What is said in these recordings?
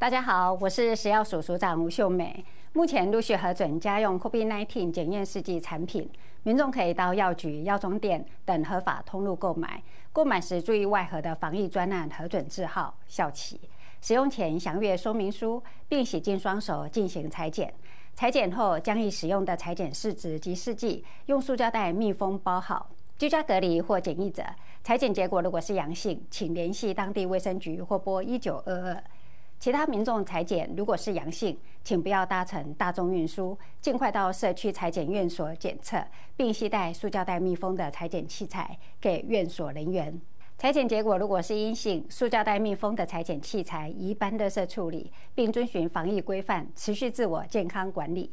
大家好，我是食药署署长吴秀美。目前陆续核准家用 COVID-19 检验试剂产品，民众可以到药局、药妆店等合法通路购买。购买时注意外盒的防疫专案核准字号效期。使用前详阅说明书，并洗净双手进行裁剪。裁剪后将已使用的裁剪试纸及试剂用塑胶袋密封包好。居家隔离或检疫者，裁剪结果如果是阳性，请联系当地卫生局或拨一九二二。其他民众裁剪如果是阳性，请不要搭乘大众运输，尽快到社区裁剪院所检测，并携带塑胶袋密封的裁剪器材给院所人员。裁剪结果如果是阴性，塑胶袋密封的裁剪器材一般的是处理，并遵循防疫规范，持续自我健康管理。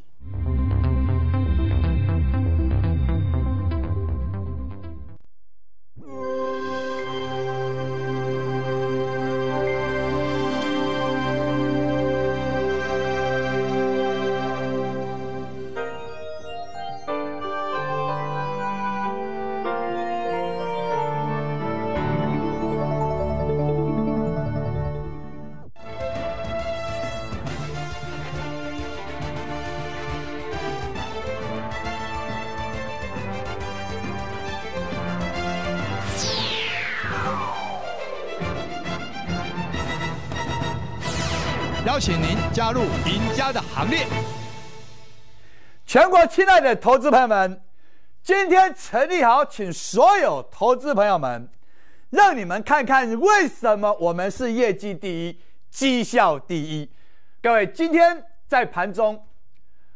加入赢家的行列！全国亲爱的投资朋友们，今天陈立豪请所有投资朋友们，让你们看看为什么我们是业绩第一、绩效第一。各位，今天在盘中，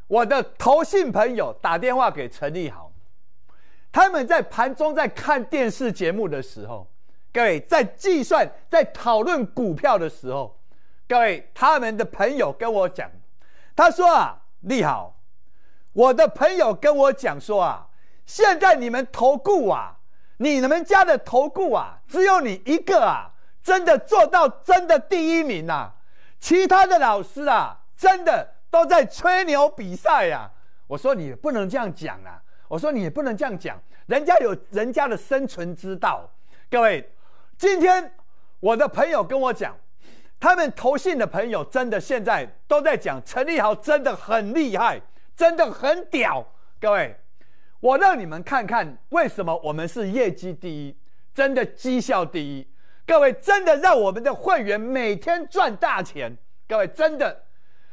我的投信朋友打电话给陈立豪，他们在盘中在看电视节目的时候，各位在计算、在讨论股票的时候。各位，他们的朋友跟我讲，他说啊，你好，我的朋友跟我讲说啊，现在你们投顾啊，你们家的投顾啊，只有你一个啊，真的做到真的第一名呐，其他的老师啊，真的都在吹牛比赛呀。我说你不能这样讲啊，我说你也不能这样讲，人家有人家的生存之道。各位，今天我的朋友跟我讲。他们投信的朋友真的现在都在讲陈立豪真的很厉害，真的很屌。各位，我让你们看看为什么我们是业绩第一，真的绩效第一。各位，真的让我们的会员每天赚大钱。各位，真的，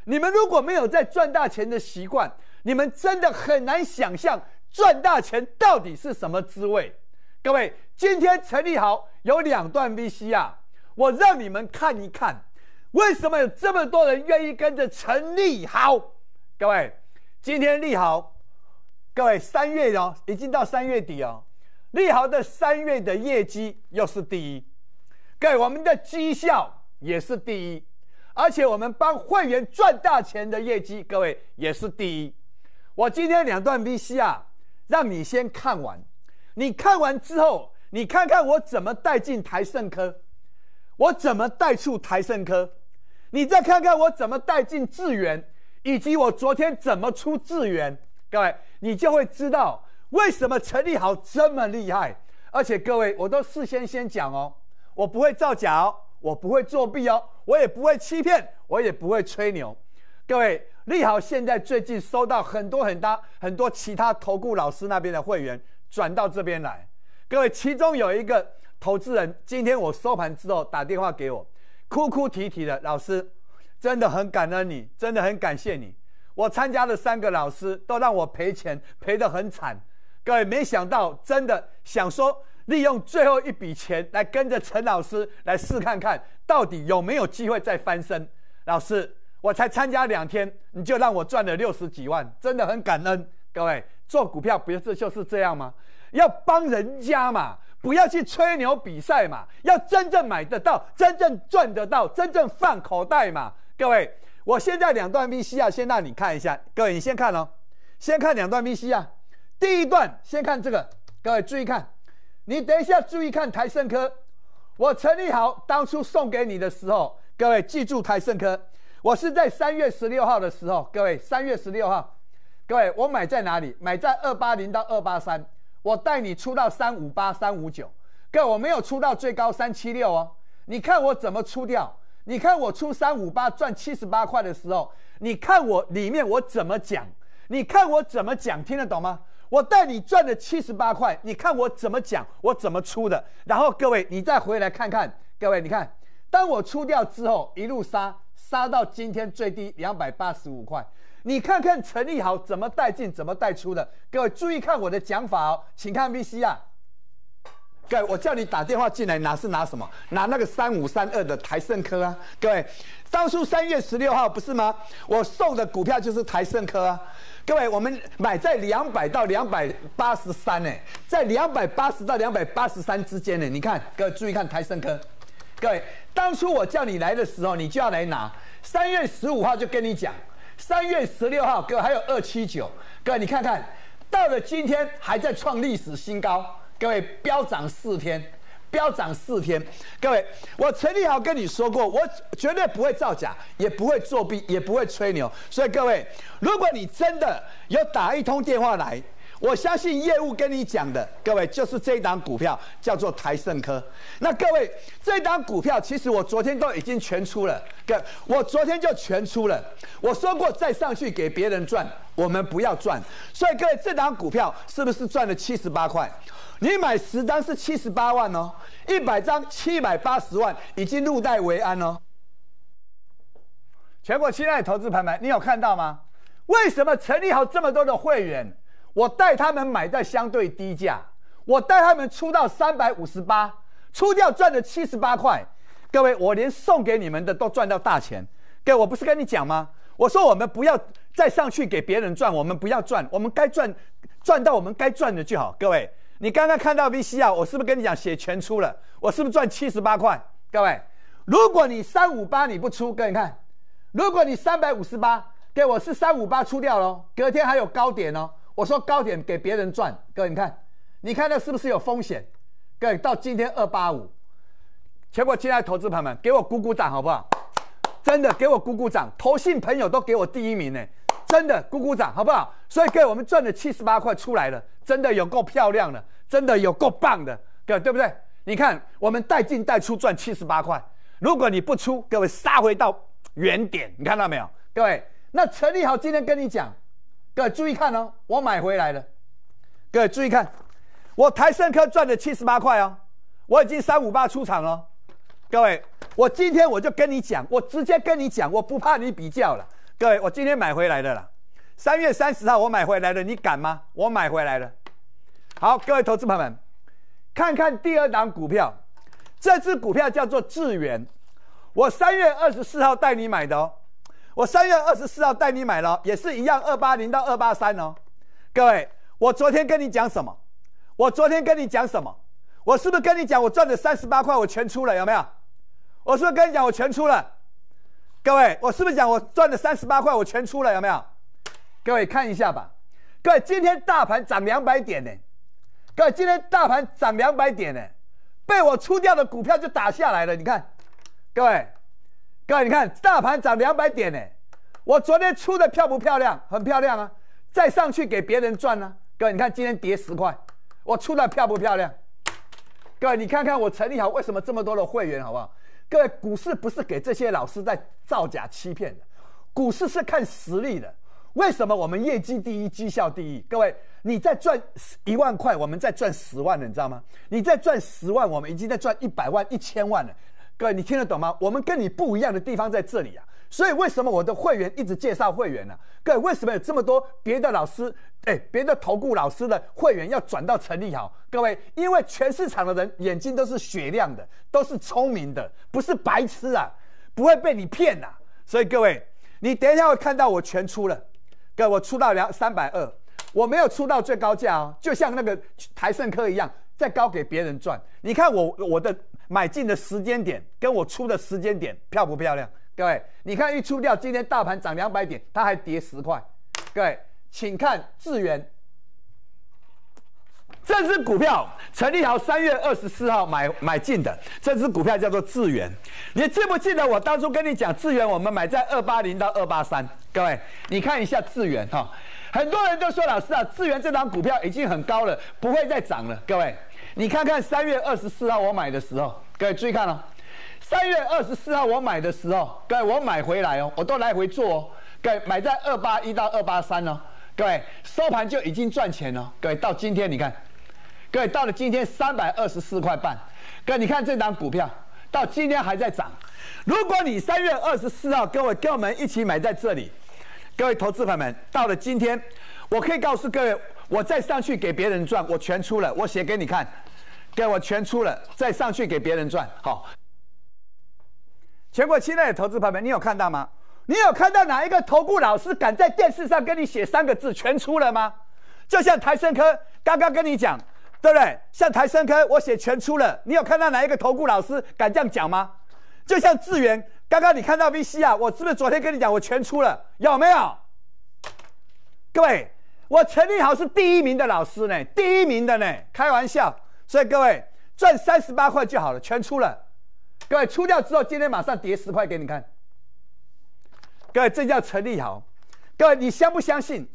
你们如果没有在赚大钱的习惯，你们真的很难想象赚大钱到底是什么滋味。各位，今天陈立豪有两段 VC r 我让你们看一看，为什么有这么多人愿意跟着陈立豪。各位，今天立豪，各位三月哦，已经到三月底哦，立豪的三月的业绩又是第一，各位我们的绩效也是第一，而且我们帮会员赚大钱的业绩，各位也是第一。我今天两段 V C r 让你先看完，你看完之后，你看看我怎么带进台盛科。我怎么带出台盛科？你再看看我怎么带进智源，以及我昨天怎么出智源，各位，你就会知道为什么陈立豪这么厉害。而且各位，我都事先先讲哦，我不会造假哦，我不会作弊哦，我也不会欺骗，我也不会吹牛。各位，立豪现在最近收到很多很多很多其他投顾老师那边的会员转到这边来，各位，其中有一个。投资人，今天我收盘之后打电话给我，哭哭啼啼的。老师，真的很感恩你，真的很感谢你。我参加了三个老师都让我赔钱，赔的很惨。各位，没想到真的想说，利用最后一笔钱来跟着陈老师来试看看，到底有没有机会再翻身。老师，我才参加两天，你就让我赚了六十几万，真的很感恩。各位，做股票不是就是这样吗？要帮人家嘛。不要去吹牛比赛嘛，要真正买得到，真正赚得到，真正放口袋嘛。各位，我现在两段 v C 啊，先让你看一下。各位，你先看哦，先看两段 v C 啊。第一段先看这个，各位注意看。你等一下注意看台盛科，我陈立豪当初送给你的时候，各位记住台盛科，我是在三月十六号的时候，各位三月十六号，各位我买在哪里？买在二八零到二八三。我带你出到三五八三五九，哥，我没有出到最高三七六哦。你看我怎么出掉？你看我出三五八赚七十八块的时候，你看我里面我怎么讲？你看我怎么讲？听得懂吗？我带你赚了七十八块，你看我怎么讲？我怎么出的？然后各位，你再回来看看，各位，你看，当我出掉之后，一路杀杀到今天最低两百八十五块。你看看成立好怎么带进，怎么带出的？各位注意看我的讲法哦，请看 v C 啊。各位，我叫你打电话进来，拿是拿什么？拿那个三五三二的台盛科啊！各位，当初三月十六号不是吗？我送的股票就是台盛科啊！各位，我们买在两百到两百八十三呢，在两百八十到两百八十三之间呢。你看，各位注意看台盛科。各位，当初我叫你来的时候，你就要来拿。三月十五号就跟你讲。三月十六号，各位还有二七九，各位你看看，到了今天还在创历史新高，各位飙涨四天，飙涨四天，各位，我陈立豪跟你说过，我绝对不会造假，也不会作弊，也不会吹牛，所以各位，如果你真的有打一通电话来。我相信业务跟你讲的，各位就是这一档股票叫做台盛科。那各位，这一档股票其实我昨天都已经全出了，哥，我昨天就全出了。我说过再上去给别人赚，我们不要赚。所以各位，这档股票是不是赚了七十八块？你买十张是七十八万哦，一百张七百八十万，已经入袋为安哦。全国亲爱的投资盘们，你有看到吗？为什么成立好这么多的会员？我带他们买在相对低价，我带他们出到三百五十八，出掉赚了七十八块。各位，我连送给你们的都赚到大钱。哥，我不是跟你讲吗？我说我们不要再上去给别人赚，我们不要赚，我们该赚赚到我们该赚的就好。各位，你刚刚看到 VC r 我是不是跟你讲写全出了？我是不是赚七十八块？各位，如果你三五八你不出，各你看，如果你三百五十八，给我是三五八出掉了，隔天还有高点哦。我说高点给别人赚，各位你看，你看那是不是有风险？各位到今天二八五，全国爱的投资朋友们给我鼓鼓掌好不好？真的给我鼓鼓掌，投信朋友都给我第一名呢，真的鼓鼓掌好不好？所以各位我们赚了七十八块出来了，真的有够漂亮了，真的有够棒的，各位对不对？你看我们带进带出赚七十八块，如果你不出，各位杀回到原点，你看到没有？各位，那陈立好今天跟你讲。各位注意看哦，我买回来了。各位注意看，我台盛科赚了七十八块哦，我已经三五八出场了。各位，我今天我就跟你讲，我直接跟你讲，我不怕你比较了。各位，我今天买回来了，三月三十号我买回来了，你敢吗？我买回来了。好，各位投资朋友们，看看第二档股票，这支股票叫做智元，我三月二十四号带你买的哦。我三月二十四号带你买了，也是一样二八零到二八三呢。各位，我昨天跟你讲什么？我昨天跟你讲什么？我是不是跟你讲我赚的三十八块我全出了？有没有？我是不是跟你讲我全出了？各位，我是不是讲我赚的三十八块我全出了？有没有？各位看一下吧。各位，今天大盘涨两百点呢。各位，今天大盘涨两百点呢，被我出掉的股票就打下来了。你看，各位，各位，你看大盘涨两百点呢。我昨天出的漂不漂亮？很漂亮啊！再上去给别人赚啊，哥！你看今天跌十块，我出的漂不漂亮？各位，你看看我成立好为什么这么多的会员好不好？各位，股市不是给这些老师在造假欺骗的，股市是看实力的。为什么我们业绩第一、绩效第一？各位，你在赚一万块，我们在赚十万的，你知道吗？你在赚十万，我们已经在赚一百万、一千万了。各位，你听得懂吗？我们跟你不一样的地方在这里啊！所以为什么我的会员一直介绍会员呢？各位，为什么有这么多别的老师，哎，别的投顾老师的会员要转到成立好？各位，因为全市场的人眼睛都是雪亮的，都是聪明的，不是白痴啊，不会被你骗呐。所以各位，你等一下会看到我全出了，位我出到两三百二，我没有出到最高价哦，就像那个台盛科一样，再高给别人赚。你看我我的买进的时间点跟我出的时间点漂不漂亮？各位，你看一出掉，今天大盘涨两百点，它还跌十块。各位，请看智元这只股票，成立好三月二十四号买买进的这只股票叫做智元。你记不记得我当初跟你讲智元，我们买在二八零到二八三？各位，你看一下智元哈，很多人都说老师啊，智元这张股票已经很高了，不会再涨了。各位，你看看三月二十四号我买的时候，各位注意看了。三月二十四号我买的时候，各位，我买回来哦，我都来回做哦，各位买在二八一到二八三哦，各位收盘就已经赚钱了，各位到今天你看，各位到了今天三百二十四块半，各位你看这档股票到今天还在涨，如果你三月二十四号跟我们一起买在这里，各位投资朋友们到了今天，我可以告诉各位，我再上去给别人赚，我全出了，我写给你看，各位我全出了，再上去给别人赚，好。全国期在的投资友们，你有看到吗？你有看到哪一个投顾老师敢在电视上跟你写三个字“全出了”吗？就像台生科刚刚跟你讲，对不对？像台生科，我写全出了，你有看到哪一个投顾老师敢这样讲吗？就像智源刚刚你看到 VC 啊，我是不是昨天跟你讲我全出了？有没有？各位，我陈立豪是第一名的老师呢，第一名的呢，开玩笑。所以各位赚三十八块就好了，全出了。各位出掉之后，今天马上叠十块给你看。各位，这叫成立好。各位，你相不相信？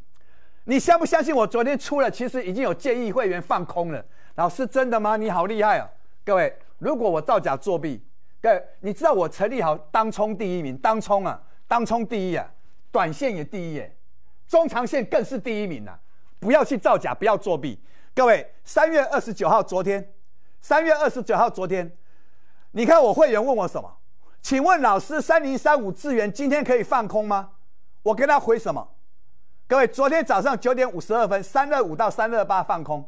你相不相信？我昨天出了，其实已经有建议会员放空了。老师，真的吗？你好厉害啊！各位，如果我造假作弊，各位，你知道我成立好当冲第一名，当冲啊，当冲第一啊，短线也第一，耶，中长线更是第一名呐！不要去造假，不要作弊。各位，三月二十九号昨天，三月二十九号昨天。你看我会员问我什么？请问老师，三零三五资源今天可以放空吗？我跟他回什么？各位，昨天早上九点五十二分，三二五到三二八放空，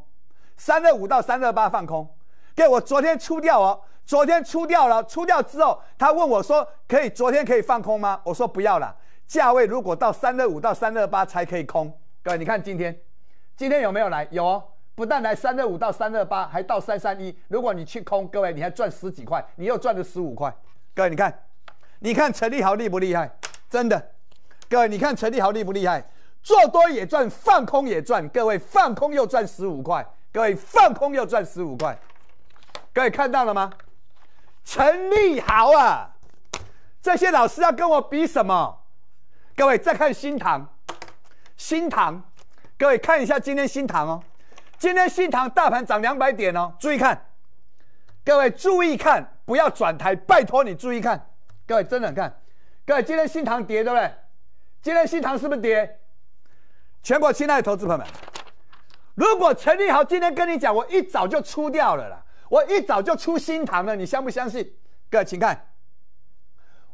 三二五到三二八放空。对，我昨天出掉哦，昨天出掉了，出掉之后他问我说，可以昨天可以放空吗？我说不要了，价位如果到三二五到三二八才可以空。各位，你看今天，今天有没有来？有哦。不但来三二五到三二八，还到三三一。如果你去空，各位，你还赚十几块，你又赚了十五块。各位，你看，你看陈立豪厉不厉害？真的，各位，你看陈立豪厉不厉害？做多也赚，放空也赚。各位，放空又赚十五块。各位，放空又赚十五块。各位看到了吗？陈立豪啊，这些老师要跟我比什么？各位，再看新塘，新塘，各位看一下今天新塘哦。今天新塘大盘涨两百点哦，注意看，各位注意看，不要转台，拜托你注意看，各位真的看，各位今天新塘跌对不对？今天新塘是不是跌？全国亲爱的投资朋友们，如果陈立豪今天跟你讲，我一早就出掉了啦，我一早就出新塘了，你相不相信？各位请看，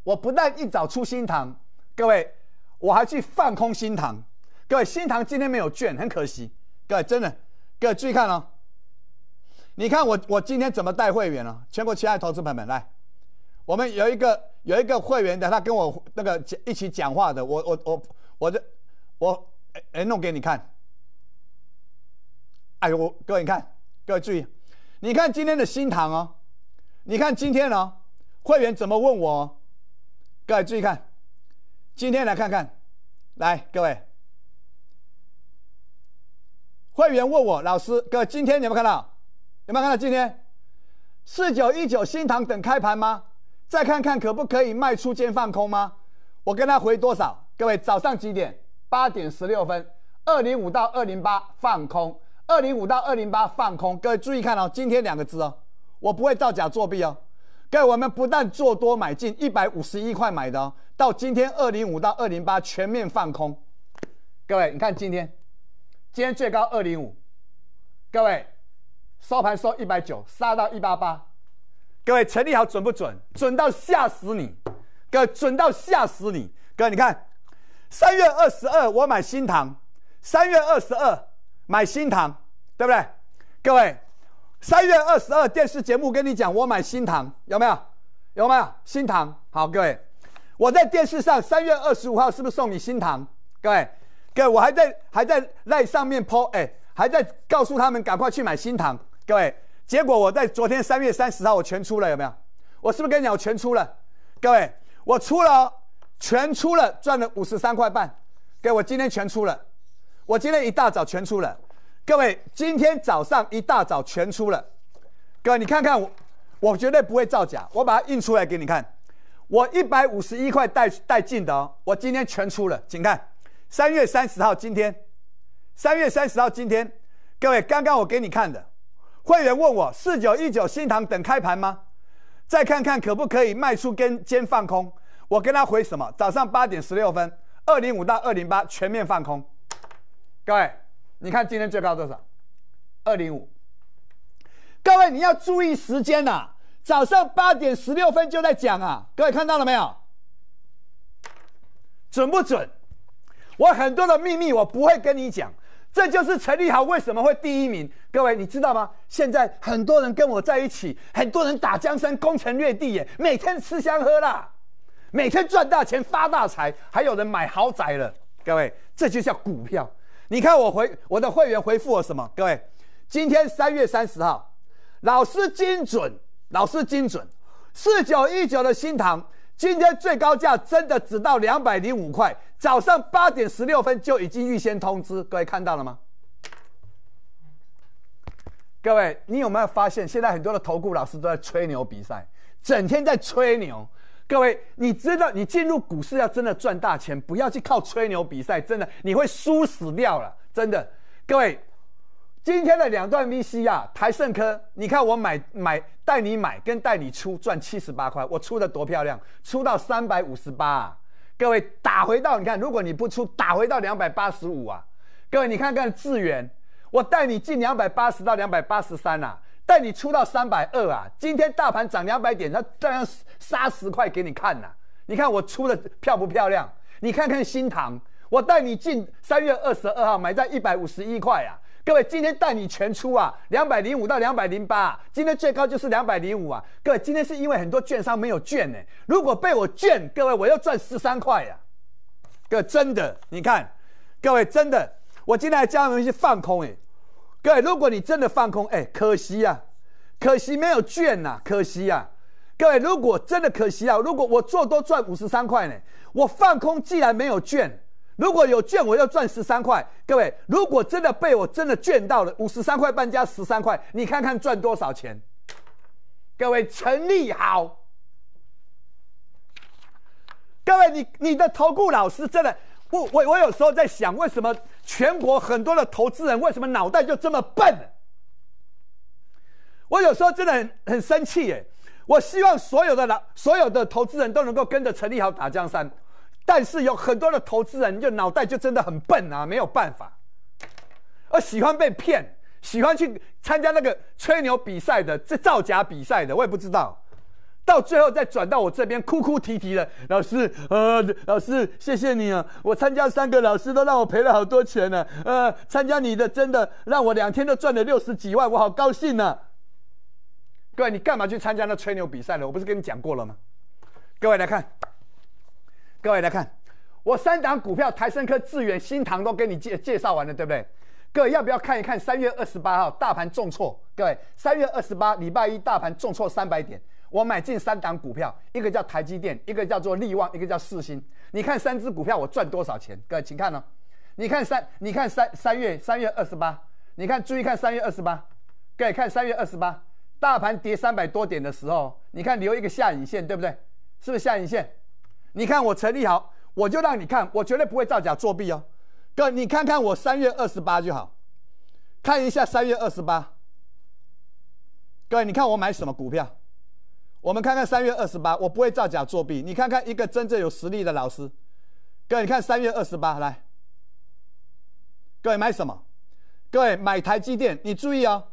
我不但一早出新塘，各位，我还去放空新塘，各位新塘今天没有券，很可惜，各位真的。各位注意看哦！你看我我今天怎么带会员哦，全国亲爱的投资朋友们，来，我们有一个有一个会员的，他跟我那个一起讲话的，我我我我这我哎哎弄给你看。哎，我各位你看，各位注意，你看今天的新塘哦，你看今天哦，会员怎么问我？各位注意看，今天来看看，来各位。会员问我老师，哥，今天有没有看到？有没有看到今天四九一九新塘等开盘吗？再看看可不可以卖出兼放空吗？我跟他回多少？各位早上几点？八点十六分，二零五到二零八放空，二零五到二零八放空。各位注意看哦，今天两个字哦，我不会造假作弊哦。各位，我们不但做多买进一百五十一块买的哦，到今天二零五到二零八全面放空。各位，你看今天。今天最高二零五，各位收盘收一百九，杀到一八八，各位成立好准不准？准到吓死你，位准到吓死你，各位你看，三月二十二我买新糖，三月二十二买新糖，对不对？各位，三月二十二电视节目跟你讲我买新糖，有没有？有没有？新糖好，各位，我在电视上三月二十五号是不是送你新糖？各位。位，我还在还在赖上面抛，哎，还在告诉他们赶快去买新塘。各位，结果我在昨天三月三十号我全出了，有没有？我是不是跟你讲我全出了？各位，我出了，全出了，赚了五十三块半。位，我今天全出了，我今天一大早全出了。各位，今天早上一大早全出了。哥，你看看我，我绝对不会造假，我把它印出来给你看。我一百五十一块带带进的，我今天全出了，请看。三月三十号今天，三月三十号今天，各位刚刚我给你看的，会员问我四九一九新塘等开盘吗？再看看可不可以卖出跟肩放空？我跟他回什么？早上八点十六分，二零五到二零八全面放空。各位，你看今天最高多少？二零五。各位你要注意时间呐，早上八点十六分就在讲啊，各位看到了没有？准不准？我很多的秘密，我不会跟你讲。这就是陈立豪为什么会第一名。各位，你知道吗？现在很多人跟我在一起，很多人打江山、攻城略地，耶，每天吃香喝辣，每天赚大钱、发大财，还有人买豪宅了。各位，这就叫股票。你看我回我的会员回复我什么？各位，今天三月三十号，老师精准，老师精准，四九一九的新塘今天最高价真的只到两百零五块。早上八点十六分就已经预先通知各位看到了吗？各位，你有没有发现现在很多的投顾老师都在吹牛比赛，整天在吹牛？各位，你知道你进入股市要真的赚大钱，不要去靠吹牛比赛，真的你会输死掉了，真的。各位，今天的两段 VC 啊，台盛科，你看我买买带你买跟带你出赚七十八块，我出的多漂亮，出到三百五十八。各位打回到你看，如果你不出打回到两百八十五啊，各位你看看智源，我带你进两百八十到两百八十三啊，带你出到三百二啊，今天大盘涨两百点，它照样杀十块给你看呐，你看我出的漂不漂亮？你看看新塘，我带你进三月二十二号买在一百五十一块啊。各位，今天带你全出啊，两百零五到两百零八，今天最高就是两百零五啊。各位，今天是因为很多券商没有券呢。如果被我券，各位我要赚十三块呀。各位，真的，你看，各位真的，我今天叫你们去放空哎。各位，如果你真的放空哎，可惜呀，可惜没有券呐，可惜呀。各位，如果真的可惜啊，如果我做多赚五十三块呢，我放空既然没有券。如果有券，我要赚十三块。各位，如果真的被我真的赚到了五十三块半加十三块，你看看赚多少钱？各位，成立好。各位，你你的投顾老师真的，我我我有时候在想，为什么全国很多的投资人为什么脑袋就这么笨？我有时候真的很很生气耶！我希望所有的老所有的投资人，都能够跟着陈立豪打江山。但是有很多的投资人就脑袋就真的很笨啊，没有办法，而喜欢被骗，喜欢去参加那个吹牛比赛的，这造假比赛的，我也不知道，到最后再转到我这边哭哭啼啼的，老师，呃，老师，谢谢你啊，我参加三个老师都让我赔了好多钱呢，呃，参加你的真的让我两天都赚了六十几万，我好高兴呢。各位，你干嘛去参加那吹牛比赛了？我不是跟你讲过了吗？各位来看。各位来看，我三档股票台生科、智远、新塘都给你介介绍完了，对不对？各位要不要看一看三月二十八号大盘重挫？各位，三月二十八礼拜一大盘重挫三百点，我买进三档股票，一个叫台积电，一个叫做力旺，一个叫四星。你看三只股票我赚多少钱？各位，请看哦。你看三，你看三，三月三月二十八，你看注意看三月二十八，各位看三月二十八，大盘跌三百多点的时候，你看留一个下影线，对不对？是不是下影线？你看我成立好，我就让你看，我绝对不会造假作弊哦，哥，你看看我三月二十八就好，看一下三月二十八，各位，你看我买什么股票？我们看看三月二十八，我不会造假作弊。你看看一个真正有实力的老师，位，你看三月二十八来，各位买什么？各位买台积电，你注意哦，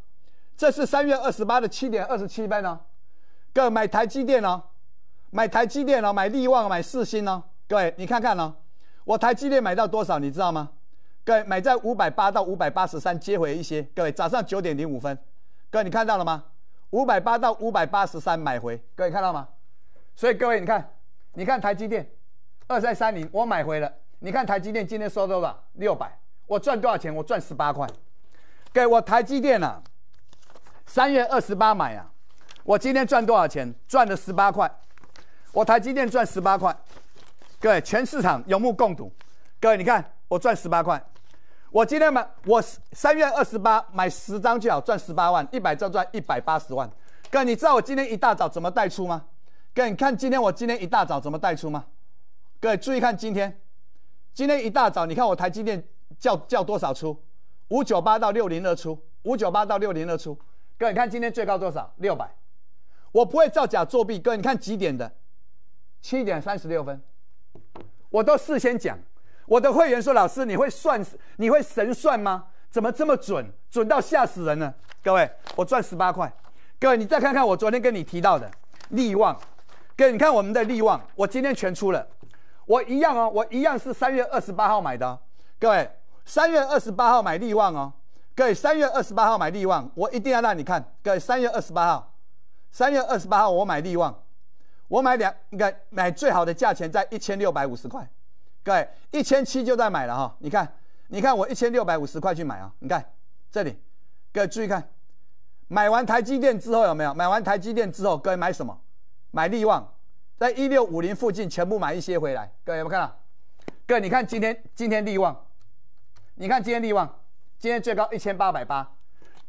这是三月二十八的七点二十七分呢，位买台积电呢。买台积电喽，买力旺，买四星喽，各位你看看喽，我台积电买到多少你知道吗？各位买在五百八到五百八十三接回一些，各位早上九点零五分，各位你看到了吗？五百八到五百八十三买回，各位看到吗？所以各位你看，你看台积电二三三零我买回了，你看台积电今天收多少？六百，我赚多少钱？我赚十八块，给我台积电啊，三月二十八买啊，我今天赚多少钱？赚了十八块。我台积电赚十八块，各位全市场有目共睹。各位，你看我赚十八块，我今天买，我三月二十八买十张就好，赚十八万，一百张赚一百八十万。哥，你知道我今天一大早怎么带出吗？哥，你看今天我今天一大早怎么带出吗？各位注意看今天，今天一大早你看我台积电叫叫多少出？五九八到六零二出，五九八到六零二出。位你看今天最高多少？六百。我不会造假作弊。哥，你看几点的？七点三十六分，我都事先讲，我的会员说：“老师，你会算，你会神算吗？怎么这么准，准到吓死人呢？”各位，我赚十八块。各位，你再看看我昨天跟你提到的利旺，各位，你看我们的利旺，我今天全出了，我一样哦，我一样是三月二十八号买的。各位，三月二十八号买利旺哦，各位，三月二十八号买利旺，我一定要让你看，各位，三月二十八号，三月二十八号我买利旺。我买两，你看买最好的价钱在一千六百五十块，各位一千七就在买了哈。你看，你看我一千六百五十块去买啊。你看这里，各位注意看，买完台积电之后有没有？买完台积电之后，各位买什么？买力旺，在一六五零附近全部买一些回来。各位有没有看到？各位你看今天今天力旺，你看今天力旺，今天最高一千八百八。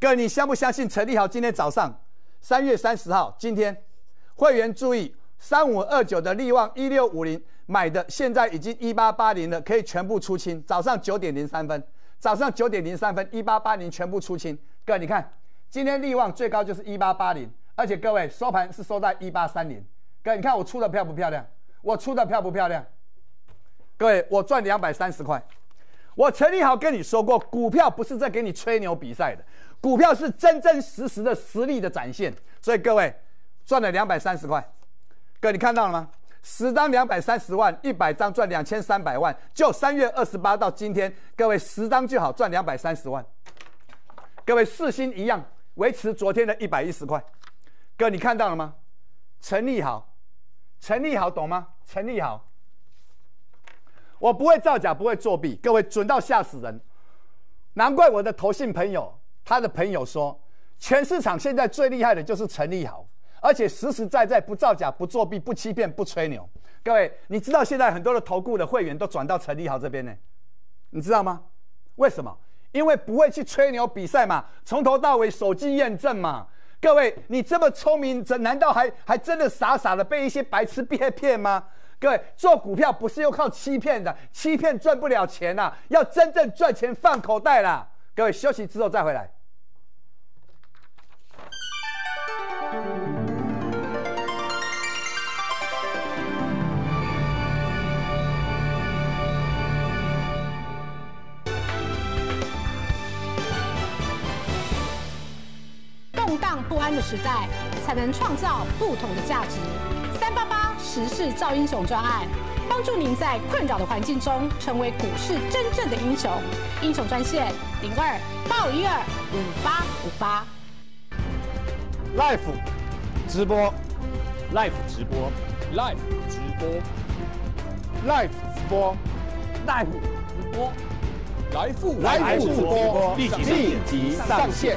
各位你相不相信？成立好今天早上三月三十号，今天会员注意。三五二九的利旺一六五零买的，现在已经一八八零了，可以全部出清。早上九点零三分，早上九点零三分一八八零全部出清。哥，你看今天利旺最高就是一八八零，而且各位收盘是收在一八三零。哥，你看我出的漂不漂亮？我出的漂不漂亮？各位，我赚两百三十块。我陈立豪跟你说过，股票不是在给你吹牛比赛的，股票是真真实实的实力的展现。所以各位赚了两百三十块。哥，你看到了吗？十张两百三十万，一百张赚两千三百万。就三月二十八到今天，各位十张就好赚两百三十万。各位四星一样，维持昨天的一百一十块。哥，你看到了吗？陈立好，陈立好，懂吗？陈立好，我不会造假，不会作弊，各位准到吓死人。难怪我的投信朋友，他的朋友说，全市场现在最厉害的就是陈立好。而且实实在在不造假、不作弊、不欺骗、不吹牛。各位，你知道现在很多的投顾的会员都转到陈立豪这边呢？你知道吗？为什么？因为不会去吹牛比赛嘛，从头到尾手机验证嘛。各位，你这么聪明，这难道还还真的傻傻的被一些白痴骗骗吗？各位，做股票不是要靠欺骗的，欺骗赚不了钱呐，要真正赚钱放口袋啦。各位，休息之后再回来。不安的时代，才能创造不同的价值。三八八时事造英雄专案，帮助您在困扰的环境中成为股市真正的英雄。英雄专线零二八一二五八五八。Life 直播，Life 直播，Life 直播，Life 直播，Life 直播，Life 直播立即上线。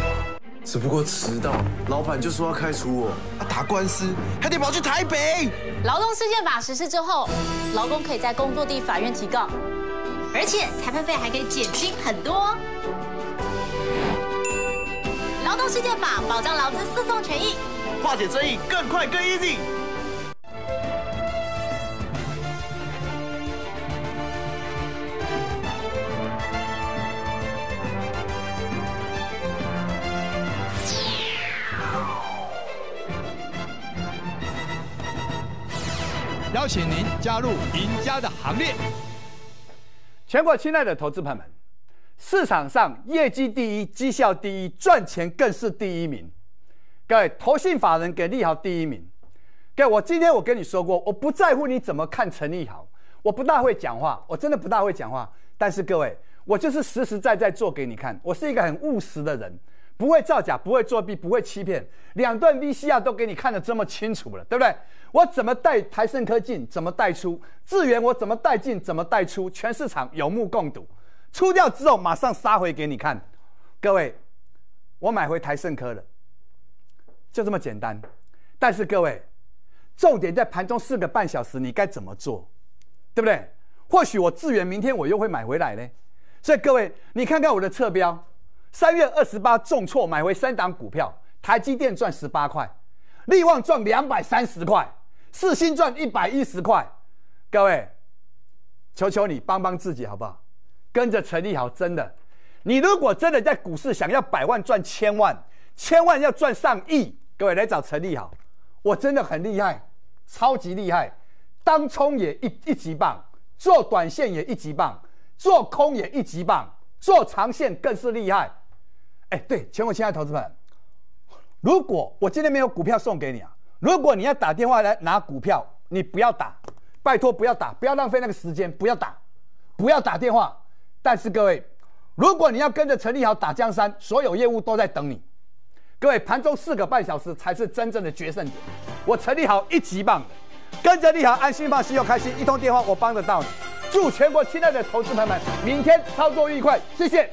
只不过迟到，老板就说要开除我。打官司还得跑去台北。劳动事件法实施之后，劳工可以在工作地法院提告，而且裁判费还可以减轻很多。劳动事件法保障劳资诉讼权益，化解争议更快更 easy。邀请您加入赢家的行列。全国亲爱的投资朋友们，市场上业绩第一、绩效第一、赚钱更是第一名。各位，投信法人给利好第一名。各位，我今天我跟你说过，我不在乎你怎么看陈立豪。我不大会讲话，我真的不大会讲话。但是各位，我就是实实在在做给你看。我是一个很务实的人，不会造假，不会作弊，不会欺骗。两段 VCR 都给你看的这么清楚了，对不对？我怎么带台盛科技进，怎么带出智源我怎么带进，怎么带出？全市场有目共睹，出掉之后马上杀回给你看。各位，我买回台盛科了，就这么简单。但是各位，重点在盘中四个半小时，你该怎么做？对不对？或许我智源明天我又会买回来呢。所以各位，你看看我的侧标，三月二十八重挫买回三档股票，台积电赚十八块，力旺赚两百三十块。四星赚一百一十块，各位，求求你帮帮自己好不好？跟着陈立好，真的。你如果真的在股市想要百万赚千万，千万要赚上亿，各位来找陈立好，我真的很厉害，超级厉害。当冲也一一级棒，做短线也一级棒，做空也一级棒，做长线更是厉害。哎，对，全国亲爱的投资们，如果我今天没有股票送给你啊？如果你要打电话来拿股票，你不要打，拜托不要打，不要浪费那个时间，不要打，不要打电话。但是各位，如果你要跟着陈立豪打江山，所有业务都在等你。各位，盘中四个半小时才是真正的决胜点。我陈立豪一级棒的，跟着立豪安心放心又开心，一通电话我帮得到你。祝全国亲爱的投资朋友们明天操作愉快，谢谢。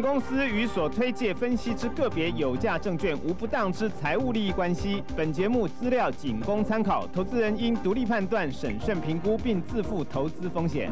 公司与所推介分析之个别有价证券无不当之财务利益关系。本节目资料仅供参考，投资人应独立判断、审慎评估，并自负投资风险。